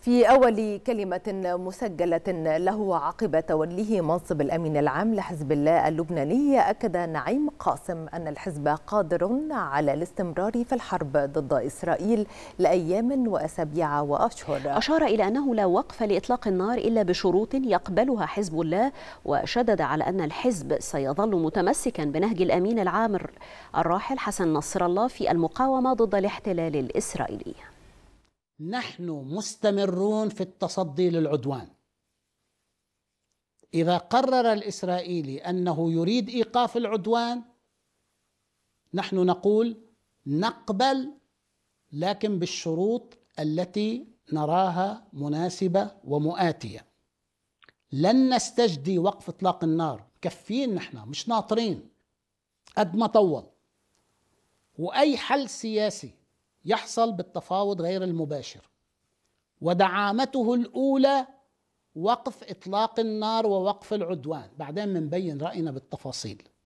في أول كلمة مسجلة له عقب توليه منصب الأمين العام لحزب الله اللبناني أكد نعيم قاسم أن الحزب قادر على الاستمرار في الحرب ضد إسرائيل لأيام وأسابيع وأشهر أشار إلى أنه لا وقف لإطلاق النار إلا بشروط يقبلها حزب الله وشدد على أن الحزب سيظل متمسكا بنهج الأمين العام الراحل حسن نصر الله في المقاومة ضد الاحتلال الإسرائيلي نحن مستمرون في التصدي للعدوان اذا قرر الاسرائيلي انه يريد ايقاف العدوان نحن نقول نقبل لكن بالشروط التي نراها مناسبه ومؤاتيه لن نستجدي وقف اطلاق النار كفين نحن مش ناطرين قد ما طول واي حل سياسي يحصل بالتفاوض غير المباشر ودعامته الاولى وقف اطلاق النار ووقف العدوان بعدين بنبين راينا بالتفاصيل